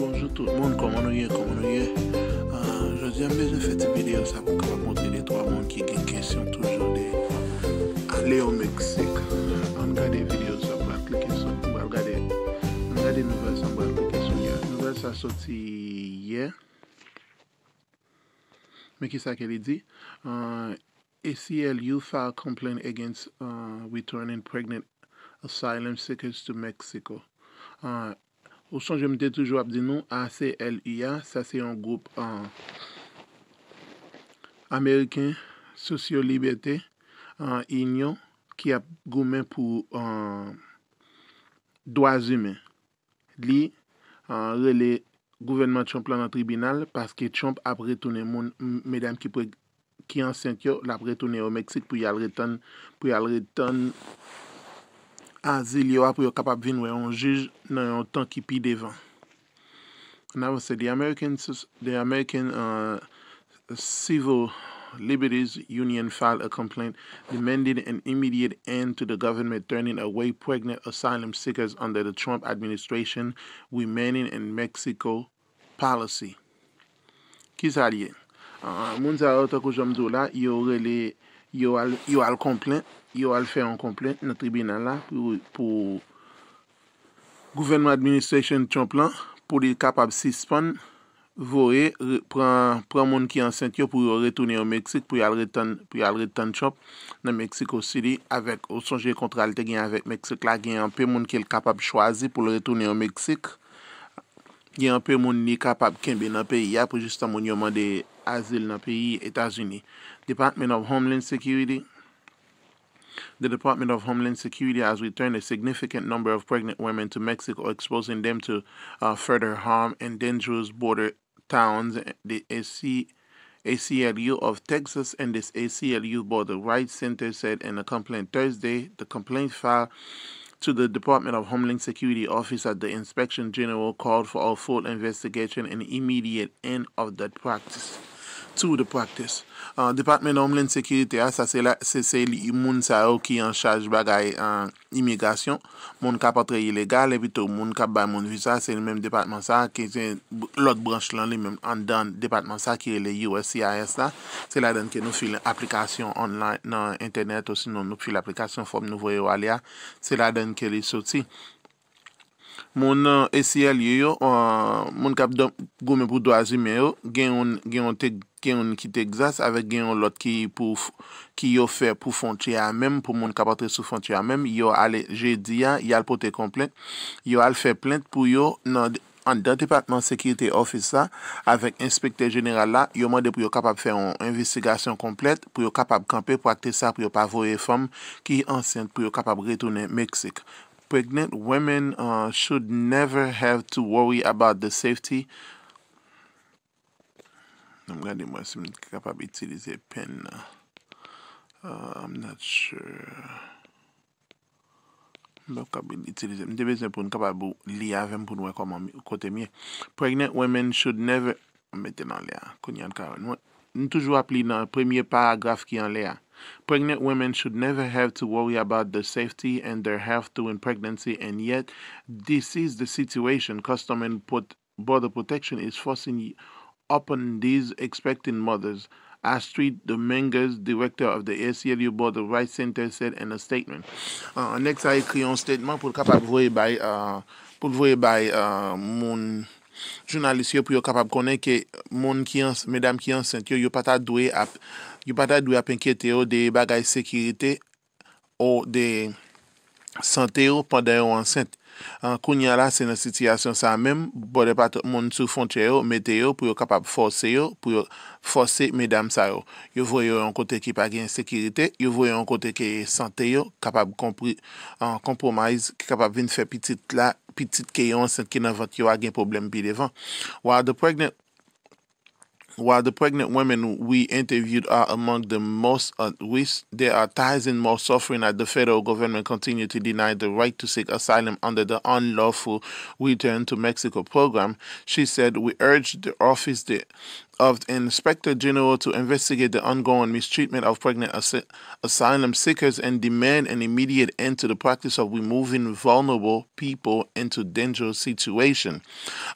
Bonjour tout le monde, comment on y est, comment on y est euh, Je vous dis à mes amis de faire cette vidéo Ça va vous montrer les trois manques qui questionnent toujours d'aller au Mexique On va regarder les vidéos, on va cliquer sur... On va regarder les nouvelles, on va cliquer sur les nouvelles Les nouvelles sont sorties hier Mais qu'est-ce qu'elle dit euh,? ACLU file complaint against euh, returning pregnant asylum seekers to Mexico Ah Ou son jomite toujou ap di nou, A-C-L-I-A, sa se yon goup euh, Ameriken, Sosyo Liberté, euh, Inyo, ki ap goumen pou euh, doa zime. Li, rele, gouvenman chan planan tribinal, paske chan ap retounen moun, medan ki ansenkyo, la pretounen ou Meksik pou yal retounen. a zil yo apwe yo kapap vinwe, an juj nan yon tan ki pi devan. An avan se, the American uh, Civil Liberties Union filed a complaint demanding an immediate end to the government turning away pregnant asylum seekers under the Trump administration remaining in Mexico policy. Ki sa liye? Uh, moun zara otakou jomdou la, yo al komplem, yo al fè an komple, nan tribina la, pou gouvernement administration chon plan, pou li kapab sispon, vore, pran moun ki an sent yo pou yo retounen an Meksik, pou yo al retoun chon, nan Meksiko sidi, avèk osanje kontralte gen avèk Meksik la, gen an pe moun ki el kapab chwazi pou yo retounen an Meksik, gen an pe moun ni kapab kenbe nan peyi ya, pou justan moun yo mande azil nan peyi Etasuni. Depan men av homeland security, The Department of Homeland Security has returned a significant number of pregnant women to Mexico, exposing them to uh, further harm in dangerous border towns. The AC, ACLU of Texas and this ACLU Border Rights Center said in a complaint Thursday, the complaint filed to the Department of Homeland Security office at the Inspection General called for a full investigation and immediate end of that practice to the practice. Depatmen omlen sekurite a, ah, sa se li moun sa ou ki an chaj bagay an imigasyon, moun kap apatre ilegal, epito moun kap bay moun visa, se li menm depatman sa ki se log branch lan li menm an dan depatman sa ki e li USCIS la, se la den ke nou fil aplikasyon online nan internet ou si nou nou fil aplikasyon fom nou voyo alia, se la den ke li soti. Moun SEL yo yo, moun kap gome pou do a zime yo, gen yon ki Texas, ave gen yon lot ki yo fe pou fontye a mem, pou moun kap atre sou fontye a mem, yo ale, je di ya, yal pote komplem, yo ale fe plente pou yo nan Departement Security Officer, avek inspektor general la, yo mwede pou yo kapap fe yon investigasyon komplem, pou yo kapap kampe, pou akte sa, pou yo pavoye fom, ki yi ansen pou yo kapap retounen Meksik. Pregnant women uh, should never have to worry about the safety. Nanm gade mwen se mwen kapab itilize pen nan. Uh, uh, I'm not sure. Mwen kapab itilize. Mwen te bezan pou mwen kapab li aven pou e mwen kote mwen. Pregnant women should never... Mwen bete nan le a. Mwen toujou ap li nan premye paragraf ki an le a. Pregnant women should never have to worry about their safety and their health during pregnancy and yet this is the situation. Customs and Border Protection is forcing open these expecting mothers. Astrid Dominguez, director of the ACLU Border Rights Center, said in a statement. Ah, Next, I create a statement to be able to tell my journalist that my lady who is a saint, you don't have to do this. Yo pata dwi apen kete yo de bagay sekirite ou de sante yo pande yo ansente. Koun ya la, se nan sityasyon sa menm, bodepa moun sou fonche yo, mete yo, pou yo kapab force yo, pou yo force medam sa yo. Yo voyo yo yon kote ki pa gen sekirite, yo voyo yon kote ki sante yo, kapab kompromise, kapab vin fe pitit la, pitit ke yo ansente ki nan vant yo a gen problem bi devan. Ou a do pregnen... While the pregnant women we interviewed are among the most at uh, risk, there are thousands more suffering as the federal government continue to deny the right to seek asylum under the unlawful return to Mexico program. She said, "We urge the office of the Inspector General to investigate the ongoing mistreatment of pregnant as asylum seekers and demand an immediate end to the practice of removing vulnerable people into dangerous situations.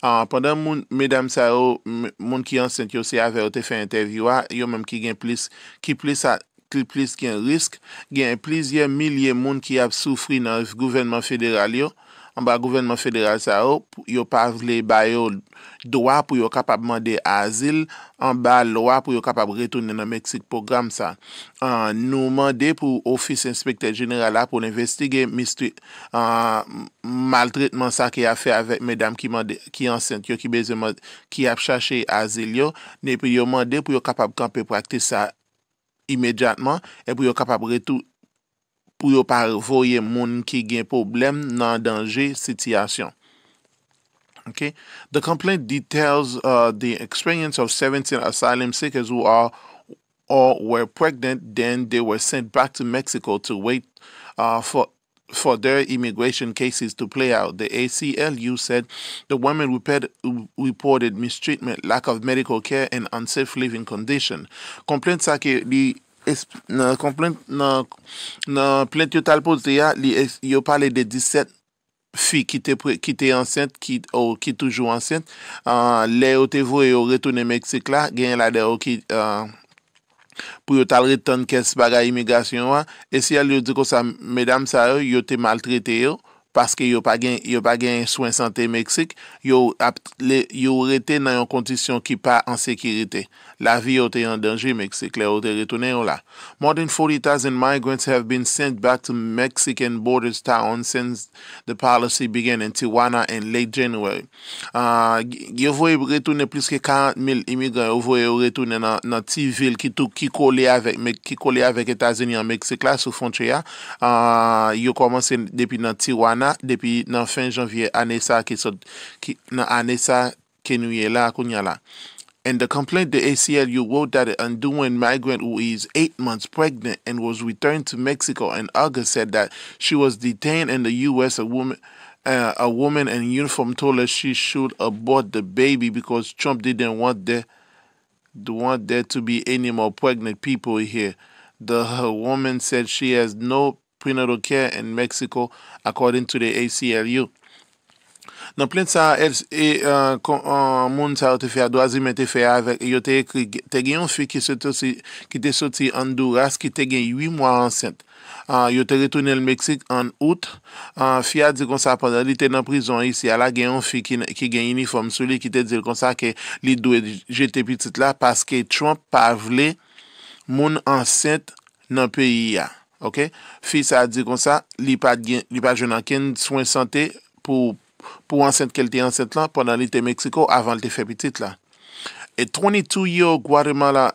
Uh, Pendan moun, medam sa yo, moun ki ansen ki yo se ave yo te fe interviewa, yo menm ki gen plis, ki plis a ki plis gen risk, gen plizye milye moun ki ap soufri nan gouvernement federal yo, An ba gouvenman federal sa ou, yo pa vle bayo doa pou yo kapab mande azil. An ba loa pou yo kapab retounen nan Meksik program sa. Nou mande pou ofis inspektèr jeneral la pou n'investige misti maldritman sa ki a fè avèk medam ki ansent yo, ki ap chache azil yo. Ne pou yo mande pou yo kapab kanpe prakti sa imedjatman, e pou yo kapab retounen. pou yo pa moun ki gen problem nan danje sityasyon. Okay? The complaint details uh, the experience of 17 asylum seekers who are or were pregnant, then they were sent back to Mexico to wait uh, for for their immigration cases to play out. The ACLU said the women repaired, reported mistreatment, lack of medical care, and unsafe living condition. Complaints are nan plente yo tal pozite ya yo pale de 17 fi ki te ansyente ki toujou ansyente le yo te vwe yo retoune Meksik la gen la de yo ki pou yo tal retoun kes baga imigrasyon wa esi ya li yo di ko sa medam sa yo yo te maltrete yo paske yo pa gen souen sante Meksik yo rete nan yon kondisyon ki pa ansyekirete La vi yo te yon denje Meksikle, yo te retounen yo la. More than 40,000 migrants have been sent back to Mexican border towns since the policy began in Tijuana in late January. Ah, yo voye retounen plus ke 40,000 imigren, yo voye yo retounen nan ti vil ki kole avek Etaseni an Meksikle sou fonche ya. Yo komanse depi nan Tijuana, depi nan fin janvye anesa ke nouye la akounya la. In the complaint, the ACLU wrote that an undocumented migrant who is eight months pregnant and was returned to Mexico in August said that she was detained in the U.S. A woman, uh, a woman in uniform told her she should abort the baby because Trump didn't want there, want there to be any more pregnant people here. The woman said she has no prenatal care in Mexico, according to the ACLU. Nan plen sa, e, moun sa a te fe a, do a zi men te fe a, yo te ekri, te gen yon fi ki te soti Andouras ki te gen 8 mwa ansent. Yo te retounel Meksik an outre, fi a di kon sa, pandan li te nan prizon isi, ala gen yon fi ki gen uniform soli ki te dil kon sa ki li dwe jete pitit la, paske Trump pa vle moun ansent nan peyi ya, ok? Fi sa a di kon sa, li pa gen anken souen sante pou... pou an sent keldi an sent lan ponan li te Meksiko avan li te febitit la. Et 22 yo gwa reman la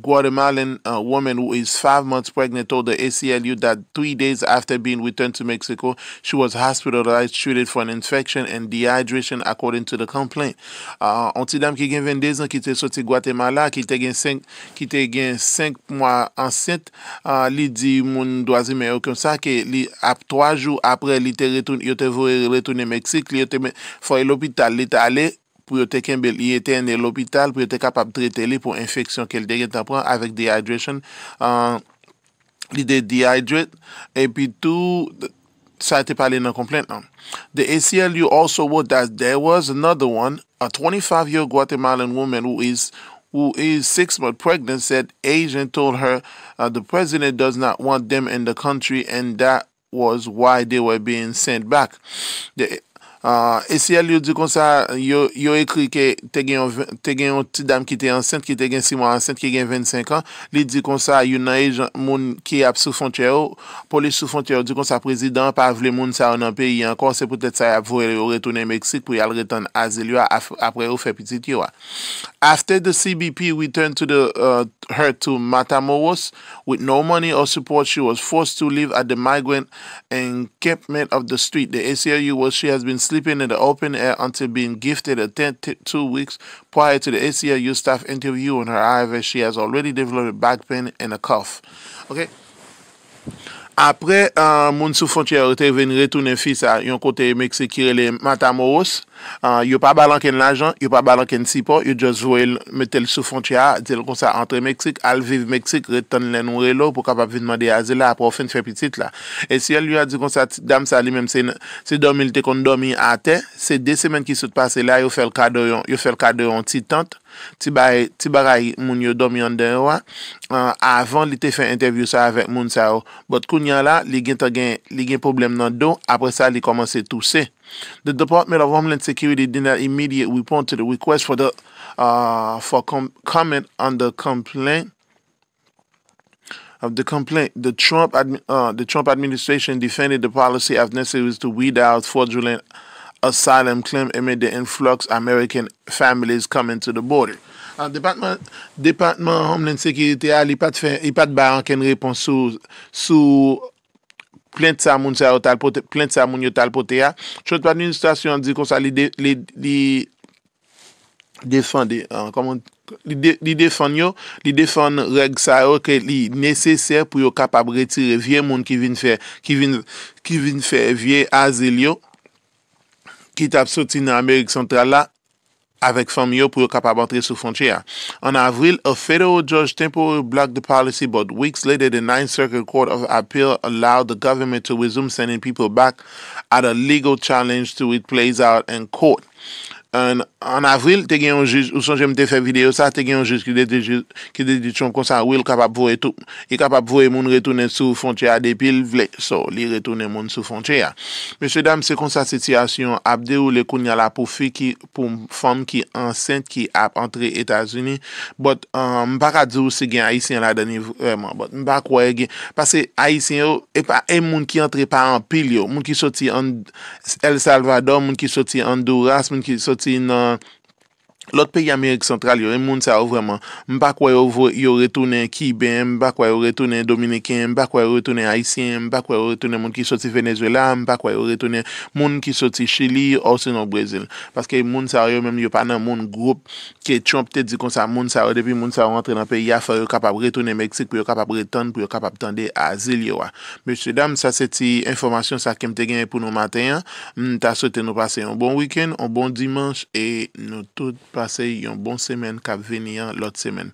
Guatemalan uh, woman who is five months pregnant told the ACLU that three days after being returned to Mexico, she was hospitalized, treated for an infection and dehydration according to the complaint. Un uh, ti dam ki gen 22 an ki te soti Guatemala, ki te gen 5 mwa anset, li di moun doazi meyo kon sa ki li ap 3 jou apre li te retouni, yo te vore retouni Meksik, li te foye l'opital, li te ale, pou yo teken bel yete en el lopital, pou yo te kapap trete li pou infeksyon ke l deyete apwa, avek dehydration, li dey dehydrate, epi tou sa te palen an komplent nan. De ACLU also wot da, there was another one, a 25-year Guatemalan woman, wou is six months pregnant, said agent told her, uh, the president does not want them in the country, and that was why they were being sent back. De ACLU, Ah, SEL yo di kon sa, yo ekri ke te gen yon ti dam ki te ansen, ki te gen 6 moun ansen, ki te gen 25 an, li di kon sa yon nae moun ki ap sou fontye yo, polis sou fontye yo di kon sa prezident, pa avle moun sa anan peyi ankon, se pwetet sa ap vwere yon retounen Meksik pou yon retounen Azelya apwere yon fe pwetit yon. After the CBP returned to the, uh, her to Mata Moros, with no money or support she was forced to live at the migrant encampment of the street, the ACLU where she has been sleeping. sleeping in the open air until being gifted a tent two weeks prior to the ACLU staff interview on her IVS. She has already developed back pain and a cough. Okay. Apre, euh, moun sou fontye orte ven retounen fi sa, yon kote Meksik kirele Matamoros, euh, yon pa balanken la jan, yon pa balanken sipo, yon jos vwe metel sou fontye a, dil konsa antre Meksik, alviv Meksik, retan len ou relo pou kapap ven mande ya zela apro fin fe pitit la. E si el yon a di konsa dam sa li menm se domil te kon domi ate, se de semen ki soute pase la, yon fel kade yon titante, ti ba ray moun yo domyon denwa avon li te fe interview sa avek moun sa ou bot kou nyan la li gen problem nan do apre sa li komanse tou se The Department of Homeland Security din a immediate report to the request for uh, comment on the complaint uh, The Trump administration defended the policy of necessary to weed out fraudulent asylum claim eme de influx American families coming to the border. An ah, depatman, depatman homeland security a li pat fe, li pat bayan ken repons sou, sou plente sa moun sa o talpote, plente sa moun yo talpote a. Chote pat ni yon situasyon di kon sa li li, li defan de, an ah, komon, li defan yo, li defan reg sa yo ke li nese ser pou yo kapab retire vie moun ki vin fe, ki vin, ki vin fe vie azil yo. ki tap soti nan Amerik Sentral la avèk fam yo pou yo kapab antre sou fontye ya. An avril, a federal judge temporarily blocked the policy, but weeks later, the Ninth Circuit Court of Appeal allowed the government to resume sending people back at a legal challenge to it plays out in court. an avril te gen yon juj ou son jem te fe videyo sa te gen yon juj ki de ki de di chon konsa wil kapap vwe tou. I kapap vwe moun retounen sou fonchea depil vle. So li retounen moun sou fonchea. Mese dam se konsa sitiyasyon ap de ou le kounya la pou fi ki pou mfom ki ansent ki ap antre Etasini bot mba um, kwa dzi ou se gen Aisyen la dani vreman. Bot mba kwa e gen. Pase Aisyen yo e pa e moun ki antre pa an pil yo. Moun ki soti an El Salvador moun ki soti Andouras, moun ki soti in uh, lot peyi Amerik Sentral yo, e moun sa ou vreman mba kwa yo retounen Kibem, mba kwa yo retounen Dominiken mba kwa yo retounen Aisyen, mba kwa yo retounen moun ki soti Venezuelan, mba kwa yo retounen moun ki soti Chili ou se nou Brezil, paske moun sa ou yo mwen yo pa nan moun group ke chon pte di kon sa moun sa ou, depi moun sa ou rentre nan peyi afe, yo kapap retounen Meksik pou yo kapap retounen, pou yo kapap tande azil yo wa mbèche dam, sa se ti informasyon sa kem te genye pou nou maten ta sote nou pase yon bon wikend yon bon dim pase yon bon semen kap venyan lot semen.